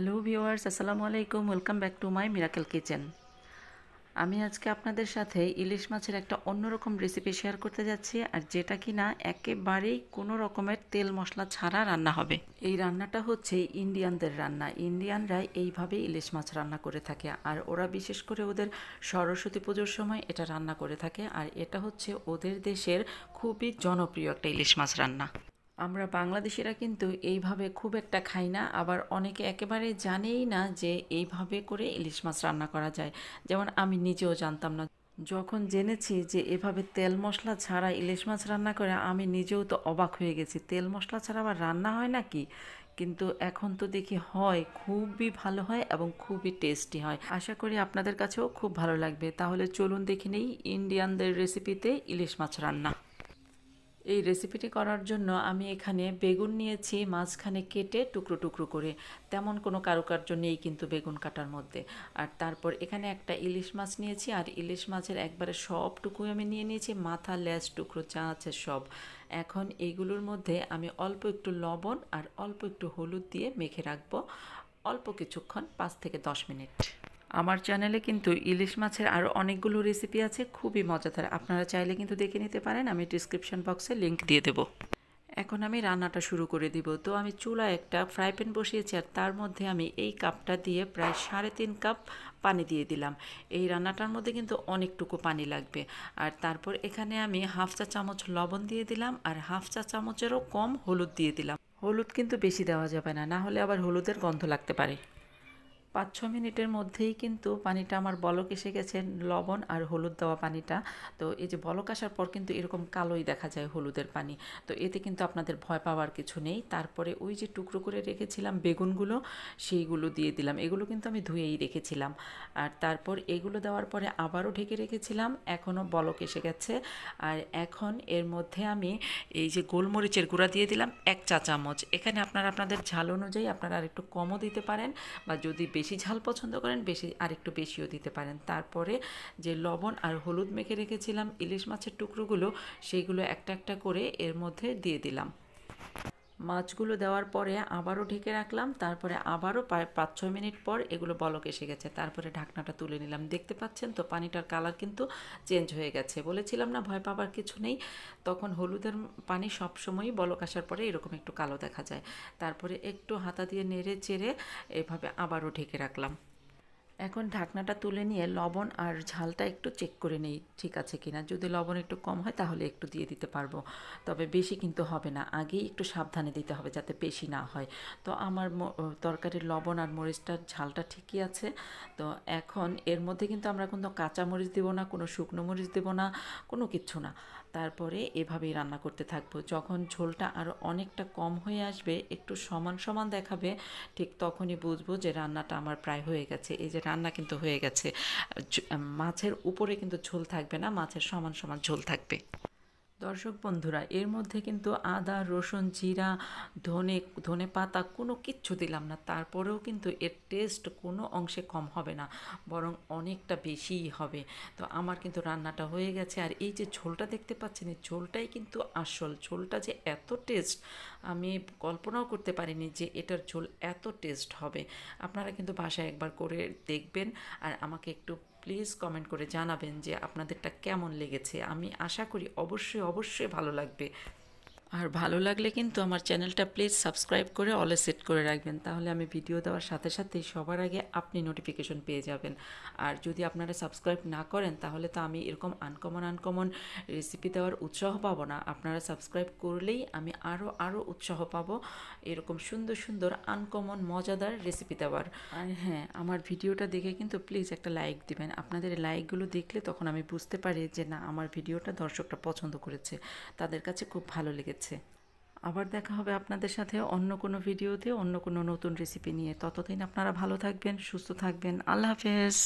hello viewers আসসালামু আলাইকুম welcome back to my miracle kitchen আমি আজকে আপনাদের সাথে ইলিশ মাছের একটা অন্যরকম রেসিপি শেয়ার করতে যাচ্ছি আর যেটা কি না একেবারেই কোনো রকমের তেল মশলা ছাড়া রান্না হবে এই রান্নাটা হচ্ছে ইন্ডিয়ানদের রান্না ইন্ডিয়ানরা এইভাবে ইলিশ মাছ রান্না করে থাকে আর ওরা বিশেষ করে ওদের সরস্বতী পুজোর সময় এটা রান্না করে থাকে আর এটা হচ্ছে ওদের দেশের খুবই জনপ্রিয় একটা ইলিশ মাছ রান্না আমরা বাংলাদেশিরা কিন্তু এইভাবে খুব একটা খাই না আবার অনেকে একেবারে জানেই না যে এইভাবে করে ইলিশ মাছ রান্না করা যায় যেমন আমি নিজেও জানতাম না যখন জেনেছি যে এভাবে তেল মশলা ছাড়া ইলিশ মাছ রান্না করে আমি নিজেও তো অবাক হয়ে গেছি তেল মশলা ছাড়া আবার রান্না হয় নাকি কিন্তু এখন তো দেখি হয় খুবই ভালো হয় এবং খুবই টেস্টি হয় আশা করি আপনাদের কাছেও খুব ভালো লাগবে তাহলে চলুন দেখে নেই ইন্ডিয়ানদের রেসিপিতে ইলিশ মাছ রান্না এই রেসিপিটি করার জন্য আমি এখানে বেগুন নিয়েছি মাঝখানে কেটে টুকরো টুকরো করে তেমন কোনো কারুকার্য নেই কিন্তু বেগুন কাটার মধ্যে আর তারপর এখানে একটা ইলিশ মাছ নিয়েছি আর ইলিশ মাছের একবারে সবটুকু আমি নিয়ে নিয়েছি মাথা ল্যাস টুকরো চা আছে সব এখন এইগুলোর মধ্যে আমি অল্প একটু লবণ আর অল্প একটু হলুদ দিয়ে মেখে রাখবো অল্প কিছুক্ষণ পাঁচ থেকে দশ মিনিট আমার চ্যানেলে কিন্তু ইলিশ মাছের আরও অনেকগুলো রেসিপি আছে খুবই মজাদার আপনারা চাইলে কিন্তু দেখে নিতে পারেন আমি ডিসক্রিপশন বক্সে লিঙ্ক দিয়ে দেব এখন আমি রান্নাটা শুরু করে দিব তো আমি চুলায় একটা ফ্রাই প্যান বসিয়েছি আর তার মধ্যে আমি এই কাপটা দিয়ে প্রায় সাড়ে তিন কাপ পানি দিয়ে দিলাম এই রান্নাটার মধ্যে কিন্তু অনেকটুকু পানি লাগবে আর তারপর এখানে আমি হাফ চা চামচ লবণ দিয়ে দিলাম আর হাফ চা চামচেরও কম হলুদ দিয়ে দিলাম হলুদ কিন্তু বেশি দেওয়া যাবে না না হলে আবার হলুদের গন্ধ লাগতে পারে পাঁচ ছ মিনিটের মধ্যেই কিন্তু পানিটা আমার বলক এসে গেছে লবণ আর হলুদ দেওয়া পানিটা তো এই যে বলক আসার পর কিন্তু এরকম কালোই দেখা যায় হলুদের পানি তো এতে কিন্তু আপনাদের ভয় পাওয়ার কিছু নেই তারপরে ওই যে টুকরো করে রেখেছিলাম বেগুনগুলো সেইগুলো দিয়ে দিলাম এগুলো কিন্তু আমি ধুয়েই রেখেছিলাম আর তারপর এগুলো দেওয়ার পরে আবারও ঢেকে রেখেছিলাম এখনও বলক এসে গেছে আর এখন এর মধ্যে আমি এই যে গোলমরিচের গুঁড়া দিয়ে দিলাম এক চা চামচ এখানে আপনারা আপনাদের ঝাল অনুযায়ী আপনারা আর একটু কমও দিতে পারেন বা যদি বেশি ঝাল পছন্দ করেন বেশি আর একটু বেশিও দিতে পারেন তারপরে যে লবণ আর হলুদ মেখে রেখেছিলাম ইলিশ মাছের টুকরোগুলো সেইগুলো একটা একটা করে এর মধ্যে দিয়ে দিলাম মাছগুলো দেওয়ার পরে আবারও ঢেকে রাখলাম তারপরে আবারও পাঁচ ছয় মিনিট পর এগুলো বলক এসে গেছে তারপরে ঢাকনাটা তুলে নিলাম দেখতে পাচ্ছেন তো পানিটার কালার কিন্তু চেঞ্জ হয়ে গেছে বলেছিলাম না ভয় পাবার কিছু নেই তখন হলুদের পানি সবসময়ই বলক আসার পরে এরকম একটু কালো দেখা যায় তারপরে একটু হাতা দিয়ে নেড়ে চেড়ে এভাবে আবারও ঢেকে রাখলাম এখন ঢাকনাটা তুলে নিয়ে লবণ আর ঝালটা একটু চেক করে নেই ঠিক আছে কিনা যদি লবণ একটু কম হয় তাহলে একটু দিয়ে দিতে পারবো তবে বেশি কিন্তু হবে না আগেই একটু সাবধানে দিতে হবে যাতে বেশি না হয় তো আমার তরকারির লবণ আর মরিচটার ঝালটা ঠিকই আছে তো এখন এর মধ্যে কিন্তু আমরা কোনো কাঁচা মরিচ দেবো না কোনো শুকনো মরিচ দেবো না কোনো কিছু না তারপরে এভাবেই রান্না করতে থাকবো যখন ঝোলটা আরও অনেকটা কম হয়ে আসবে একটু সমান সমান দেখাবে ঠিক তখনই বুঝবো যে রান্নাটা আমার প্রায় হয়ে গেছে এই যে রান্না কিন্তু হয়ে গেছে মাছের উপরে কিন্তু ঝোল থাকবে না মাছের সমান সমান ঝোল থাকবে দর্শক বন্ধুরা এর মধ্যে কিন্তু আদা রসুন জিরা ধনে ধনে পাতা কোনো কিচ্ছু দিলাম না তারপরেও কিন্তু এর টেস্ট কোনো অংশে কম হবে না বরং অনেকটা বেশিই হবে তো আমার কিন্তু রান্নাটা হয়ে গেছে আর এই যে ঝোলটা দেখতে পাচ্ছেন এই ঝোলটাই কিন্তু আসল ঝোলটা যে এত টেস্ট আমি কল্পনাও করতে পারিনি যে এটার ঝোল এত টেস্ট হবে আপনারা কিন্তু বাসায় একবার করে দেখবেন আর আমাকে একটু প্লিজ কমেন্ট করে জানাবেন যে আপনাদেরটা কেমন লেগেছে আমি আশা করি অবশ্যই অবশ্যই ভালো লাগবে আর ভালো লাগলে কিন্তু আমার চ্যানেলটা প্লিজ সাবস্ক্রাইব করে অলে সেট করে রাখবেন তাহলে আমি ভিডিও দেওয়ার সাথে সাথে সবার আগে আপনি নোটিফিকেশন পেয়ে যাবেন আর যদি আপনারা সাবস্ক্রাইব না করেন তাহলে তো আমি এরকম আনকমন আনকমন রেসিপি দেওয়ার উৎসাহ পাবো না আপনারা সাবস্ক্রাইব করলেই আমি আরও আরও উৎসাহ পাবো এরকম সুন্দর সুন্দর আনকমন মজাদার রেসিপি দেওয়ার আর হ্যাঁ আমার ভিডিওটা দেখে কিন্তু প্লিজ একটা লাইক দিবেন আপনাদের লাইকগুলো দেখলে তখন আমি বুঝতে পারি যে না আমার ভিডিওটা দর্শকরা পছন্দ করেছে তাদের কাছে খুব ভালো লেগেছে হয়েছে আবার দেখা হবে আপনাদের সাথে অন্য কোনো ভিডিওতে অন্য কোনো নতুন রেসিপি নিয়ে ততদিন আপনারা ভালো থাকবেন সুস্থ থাকবেন আল্লাহ হাফেজ